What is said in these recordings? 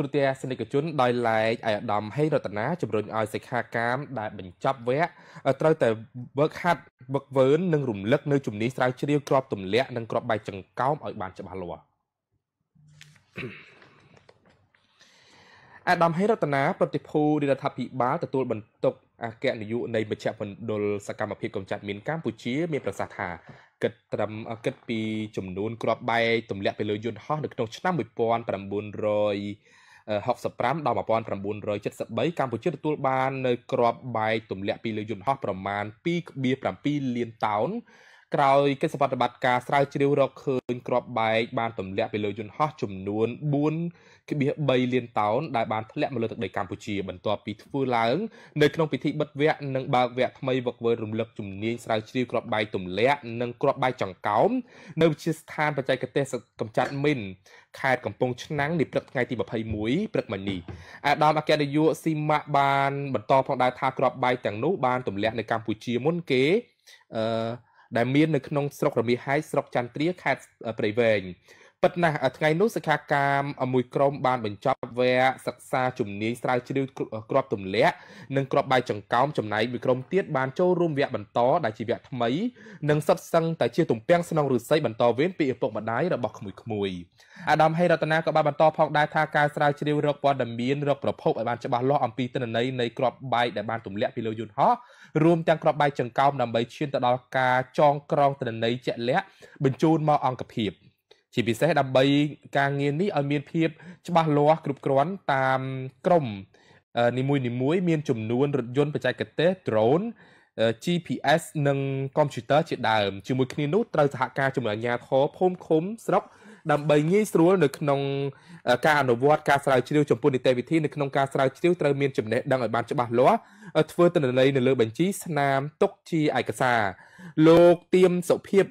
ទូទាសនិកជនដោយឡែកឯកឧត្តមហេងរតនាជំរុញឲ្យសិក្ខាកាមដែលបញ្ចប់វគ្គត្រូវតែវឹកហាត់វឹកវើននិងរំលឹក នៅជំនាញស្រាវជ្រាវក្របទម្លាក់និងក្របបែកចង្កោមឲ្យបានច្បាស់លាស់អាដាមហេរតនាប្រតិភូរដ្ឋាភិបាលទទួលបន្ទុកអគ្គនាយកនៃមជ្ឈមណ្ឌលសកម្មភាពកម្ចាត់មីនកម្ពុជាមានប្រសាសន៍ថាគិតត្រឹមគិតពីចំនួនក្របបែកទម្លាក់ទៅលើយន្តហោះនៅក្នុងឆ្នាំ1900 65ដល់1973កម្ពុជាទទួលបាននៅក្របបែកទម្លាក់ពីលើយន្តហោះប្រមាណ2.7លានតោនក្រោយកិច្ចសន្និបាតការស្រាវជ្រាវរកឃើញគ្រាប់បែកបានទម្លាក់ពីលើយន្តហោះចំនួន4.3លានតោនដែលបានធ្លាក់មកលើទឹកដីកម្ពុជាបន្ទាប់ពីធ្វើឡើងនៅក្នុងពិធីបិទវគ្គនិងបើកវគ្គថ្មីវឹកវើរំលឹកជំនាញស្រាវជ្រាវគ្រាប់បែកទម្លាក់និងគ្រាប់បែកចង្កោមនៅវិទ្យាស្ថានបច្ចេកទេសកម្ចាត់មីនខេត្តកំពង់ឆ្នាំងនាព្រឹកថ្ងៃទី21ព្រឹកមកនេះអាដាមអគ្គនាយកស៊ីម៉ាក់បានបន្តផងដែរថាគ្រាប់បែកទាំងនោះបានទម្លាក់នៅកម្ពុជាមុនគេអឺដែលមាននៅក្នុងស្រុករមៀលហៃស្រុកចន្ទ្រាខេត្តព្រៃវែងពិតណាស់ថ្ងៃនោះសិក្ខាកាមមួយក្រុមបានបញ្ចប់វគ្គសិក្សាជំនាញស្រាវជ្រាវក្របទម្លាក់និងក្របបាយចង្កោមចំណែកមួយក្រុមទៀតបានចូលរួមវគ្គបន្តដែលជាវគ្គថ្មីនិងសិតសឹងតែជាទំពាំងស្នងឫស្សីបន្តវេនពីឪពុកម្ដាយរបស់ក្មួយក្មួយអាដាមហេរតនាក៏បានបន្តផងដែរថាការស្រាវជ្រាវរកព័ត៌មានរកប្រភពឲ្យបានច្បាស់លាស់អំពីទិន្នន័យនៃក្របបាយដែលបានទម្លាក់ពីលើយន្តហោះរួមទាំងក្របបាយចង្កោមដើម្បីឈានទៅដល់ការចងក្រងទិន្នន័យជាក់លាក់បញ្ជូនមកអង្គភាព។ជាពិសេសដើម្បីការងារនេះឲ្យមានភាពច្បាស់លាស់គ្រប់គ្រាន់តាមក្រមនីមួយនីមួយមានចំនួនរថយន្តបច្ចេកទេស drone GPS និង កុំព្យូទ័រជាដើមជាមួយគ្នានោះត្រូវសហការជាមួយអាជ្ញាធរភូមិឃុំ ស្រុកដើម្បីងាយស្រួល នៅក្នុង ការអនុវត្តការស្រាវជ្រាវចំពោះនីតិវិធីនៅក្នុងការស្រាវជ្រាវត្រូវមានចំណេះដឹងឲ្យបានច្បាស់លាស់ធ្វើទិន្នន័យនៅលើបញ្ជីស្នាមទុកជាឯកសារលោកទៀមសុភាព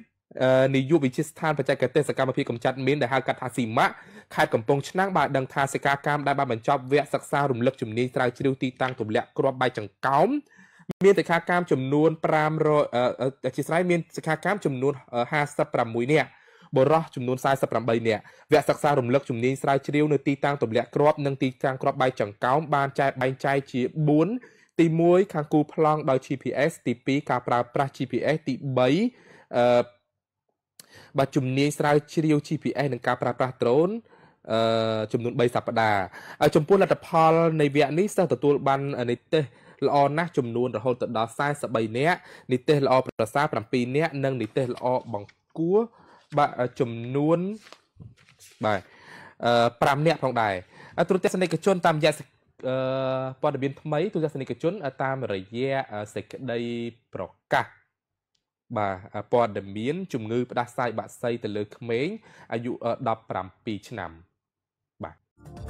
នាយកវិទ្យាស្ថានបច្ចេកទេសសកម្មភាពកម្ចាត់មីនដែលហៅកាត់ថាស៊ីម៉ាក់ខេត្តកំពង់ឆ្នាំងបានដឹងថាសិក្ខាកាមដែលបានបញ្ចប់វគ្គសិក្សារំលឹកជំនាញស្រាវជ្រាវទីតាំងទម្លាក់គ្រាប់បែកចង្កោមមានសិក្ខាកាមចំនួន500អធិស្ឋានមានសិក្ខាកាមចំនួន56នាក់បរោះចំនួន48នាក់វគ្គសិក្សារំលឹកជំនាញស្រាវជ្រាវនៅទីតាំងទម្លាក់គ្រាប់និងទីតាំងគ្រាប់បែកចង្កោមបានចែកបែងចែកជា4ទី1ខាងគូប្លង់ដោយ GPS ទី2ការប្រើប្រាស់ GPS ទី3បាទជំនាញស្រាវជ្រាវ GPS និងការប្រើប្រាស់ drone អឺចំនួន3សប្តាហ៍ហើយចំពោះលទ្ធផលនៃវគ្គនេះសិស្សទទួលបាននិទ្ទេសល្អណាស់ចំនួនរហូតដល់43នាក់និទ្ទេសល្អប្រសើរ7នាក់និងនិទ្ទេសល្អបង្គួរបាទចំនួនបាទអឺ5នាក់ផងដែរទ្រុទស្សនិកជនតាមរយៈអឺព័ត៌មាន ថ្មីទូទស្សនិកជនតាមរយៈសេចក្តីប្រកាសបាទព័ត៌មានជំងឺផ្ដាសាយបាក់សីទៅលើក្មេង អាយុ17ឆ្នាំបាទ